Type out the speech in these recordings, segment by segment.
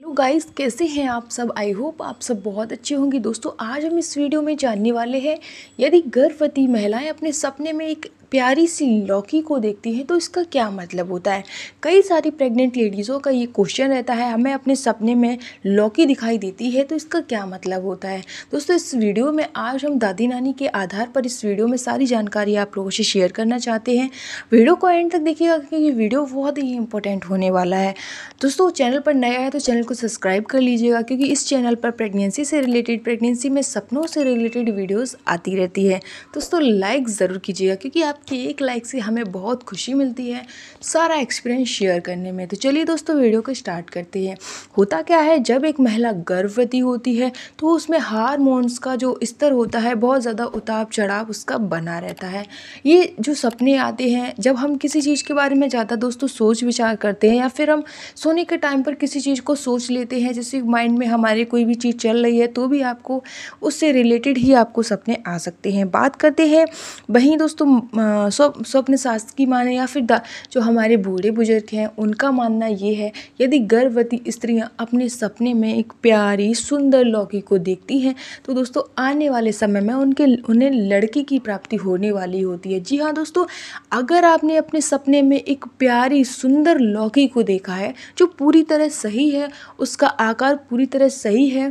hello guys कैसे हैं आप सब आई होप आप सब बहुत अच्छे होंगे दोस्तों आज हम इस वीडियो में जानने वाले हैं यदि गर्भवती महिलाएं अपने सपने में एक प्यारी सी लौकी को देखती हैं तो इसका क्या मतलब होता है कई सारी प्रेग्नेंट लेडीज़ों का ये क्वेश्चन रहता है हमें अपने सपने में लौकी दिखाई देती है तो इसका क्या मतलब होता है दोस्तों इस वीडियो में आज हम दादी नानी के आधार पर इस वीडियो में सारी जानकारी आप लोगों से शेयर करना चाहते हैं वीडियो को एंड तक देखिएगा क्योंकि वीडियो बहुत ही इंपॉर्टेंट होने वाला है दोस्तों चैनल पर नया है तो चैनल को सब्सक्राइब कर लीजिएगा क्योंकि इस चैनल पर प्रेगनेंसी से रिलेटेड प्रेगनेंसी में सपनों से रिलेटेड वीडियोज़ आती रहती है दोस्तों लाइक ज़रूर कीजिएगा क्योंकि आप आपके एक लाइक से हमें बहुत खुशी मिलती है सारा एक्सपीरियंस शेयर करने में तो चलिए दोस्तों वीडियो को स्टार्ट करते हैं होता क्या है जब एक महिला गर्भवती होती है तो उसमें हारमोन्स का जो स्तर होता है बहुत ज़्यादा उताप चढ़ाव उसका बना रहता है ये जो सपने आते हैं जब हम किसी चीज़ के बारे में ज़्यादा दोस्तों सोच विचार करते हैं या फिर हम सोने के टाइम पर किसी चीज़ को सोच लेते हैं जैसे माइंड में हमारे कोई भी चीज़ चल रही है तो भी आपको उससे रिलेटेड ही आपको सपने आ सकते हैं बात करते हैं वहीं दोस्तों स्वप्न अपने शास्त्र की माने या फिर जो हमारे बूढ़े बुजुर्ग हैं उनका मानना ये है यदि गर्भवती स्त्रियाँ अपने सपने में एक प्यारी सुंदर लौकी को देखती हैं तो दोस्तों आने वाले समय में उनके उन्हें लड़की की प्राप्ति होने वाली होती है जी हाँ दोस्तों अगर आपने अपने सपने में एक प्यारी सुंदर लौकी को देखा है जो पूरी तरह सही है उसका आकार पूरी तरह सही है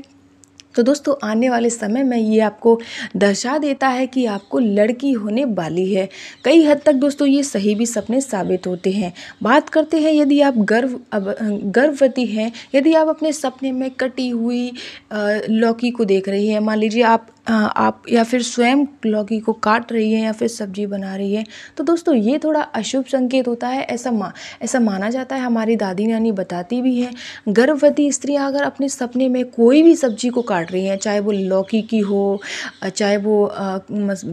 तो दोस्तों आने वाले समय में ये आपको दर्शा देता है कि आपको लड़की होने वाली है कई हद तक दोस्तों ये सही भी सपने साबित होते हैं बात करते हैं यदि आप गर्व अब गर्भवती हैं यदि आप अपने सपने में कटी हुई लौकी को देख रही हैं मान लीजिए आप आप या फिर स्वयं लौकी को काट रही है या फिर सब्जी बना रही है तो दोस्तों ये थोड़ा अशुभ संकेत होता है ऐसा मा ऐसा माना जाता है हमारी दादी नानी बताती भी हैं गर्भवती स्त्री अगर अपने सपने में कोई भी सब्जी को काट रही हैं चाहे वो लौकी की हो चाहे वो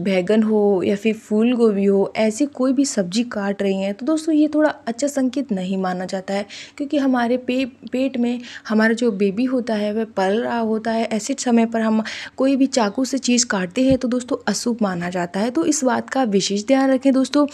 बैगन हो या फिर फूल गोभी हो ऐसी कोई भी सब्जी काट रही हैं तो दोस्तों ये थोड़ा अच्छा संकेत नहीं माना जाता है क्योंकि हमारे पे पेट में हमारा जो बेबी होता है वह पल रहा होता है ऐसे समय पर हम कोई भी चाकू से चीज़ काटते हैं तो दोस्तों अशुभ माना जाता है तो इस बात का विशेष ध्यान रखें दोस्तों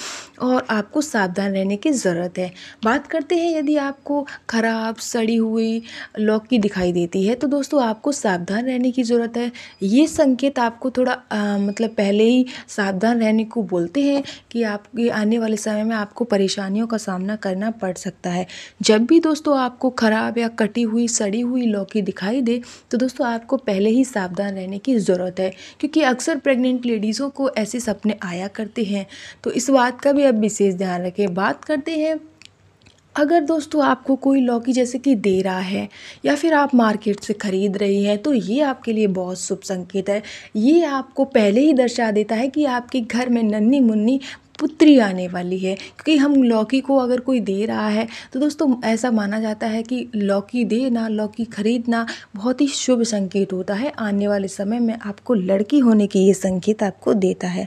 और आपको सावधान रहने की ज़रूरत है बात करते हैं यदि आपको खराब सड़ी हुई लौकी दिखाई देती है तो दोस्तों आपको सावधान रहने की ज़रूरत है ये संकेत आपको थोड़ा आ, मतलब पहले ही सावधान रहने को बोलते हैं कि आपके आने वाले समय में आपको परेशानियों का सामना करना पड़ सकता है जब भी दोस्तों आपको खराब या कटी हुई सड़ी हुई लौकी दिखाई दे तो दोस्तों आपको पहले ही सावधान रहने की ज़रूरत है है क्योंकि अक्सर प्रेग्नेंट लेडीज़ों को ऐसे सपने आया करते हैं तो इस बात का भी आप विशेष ध्यान रखें बात करते हैं अगर दोस्तों आपको कोई लौकी जैसे कि दे रहा है या फिर आप मार्केट से ख़रीद रही हैं तो ये आपके लिए बहुत शुभ संकेत है ये आपको पहले ही दर्शा देता है कि आपके घर में नन्ही मुन्नी पुत्री आने वाली है क्योंकि हम लौकी को अगर कोई दे रहा है तो दोस्तों ऐसा माना जाता है कि लौकी देना लौकी खरीदना बहुत ही शुभ संकेत होता है आने वाले समय में आपको लड़की होने के ये संकेत आपको देता है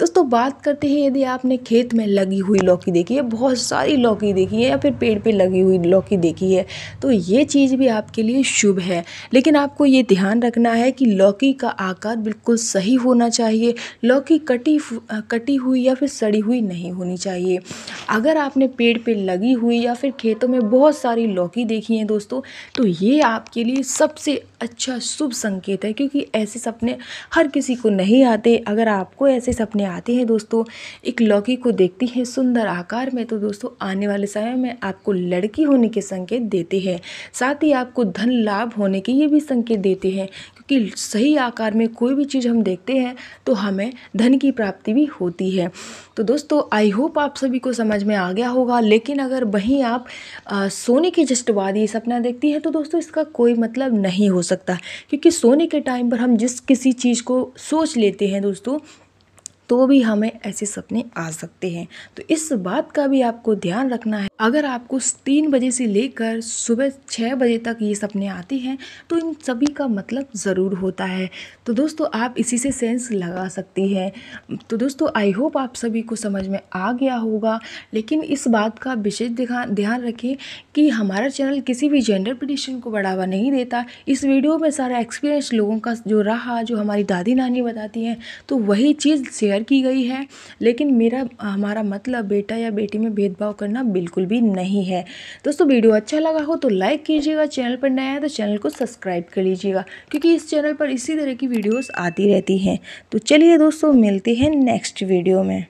दोस्तों बात करते हैं यदि आपने खेत में लगी हुई लौकी देखी है बहुत सारी लौकी देखी है या फिर पेड़ पे लगी हुई लौकी देखी है तो ये चीज़ भी आपके लिए शुभ है लेकिन आपको ये ध्यान रखना है कि लौकी का आकार बिल्कुल सही होना चाहिए लौकी कटी कटी हुई या फिर सड़ी हुई नहीं होनी चाहिए अगर आपने पेड़ पे लगी हुई या फिर खेतों में बहुत सारी लौकी देखी है दोस्तों तो ये आपके लिए सबसे अच्छा शुभ संकेत है क्योंकि ऐसे सपने हर किसी को नहीं आते अगर आपको ऐसे सपने आते हैं दोस्तों एक लौकी को देखती हैं सुंदर आकार में तो दोस्तों आने वाले समय में आपको लड़की होने के संकेत देते हैं साथ ही आपको धन लाभ होने के ये भी संकेत देते हैं कि सही आकार में कोई भी चीज़ हम देखते हैं तो हमें धन की प्राप्ति भी होती है तो दोस्तों आई होप आप सभी को समझ में आ गया होगा लेकिन अगर वहीं आप आ, सोने के जस्ट बाद ये सपना देखती हैं तो दोस्तों इसका कोई मतलब नहीं हो सकता सकता है क्योंकि सोने के टाइम पर हम जिस किसी चीज़ को सोच लेते हैं दोस्तों तो भी हमें ऐसे सपने आ सकते हैं तो इस बात का भी आपको ध्यान रखना है अगर आपको तीन बजे से लेकर सुबह छः बजे तक ये सपने आते हैं तो इन सभी का मतलब ज़रूर होता है तो दोस्तों आप इसी से सेंस लगा सकती हैं तो दोस्तों आई होप आप सभी को समझ में आ गया होगा लेकिन इस बात का विशेष ध्यान रखें कि हमारा चैनल किसी भी जेंडर पिटिशन को बढ़ावा नहीं देता इस वीडियो में सारा एक्सपीरियंस लोगों का जो रहा जो हमारी दादी नानी बताती हैं तो वही चीज़ शेयर शेयर की गई है लेकिन मेरा हमारा मतलब बेटा या बेटी में भेदभाव करना बिल्कुल भी नहीं है दोस्तों वीडियो अच्छा लगा हो तो लाइक कीजिएगा चैनल पर नया है तो चैनल को सब्सक्राइब कर लीजिएगा क्योंकि इस चैनल पर इसी तरह की वीडियोज आती रहती हैं तो चलिए दोस्तों मिलते हैं नेक्स्ट वीडियो में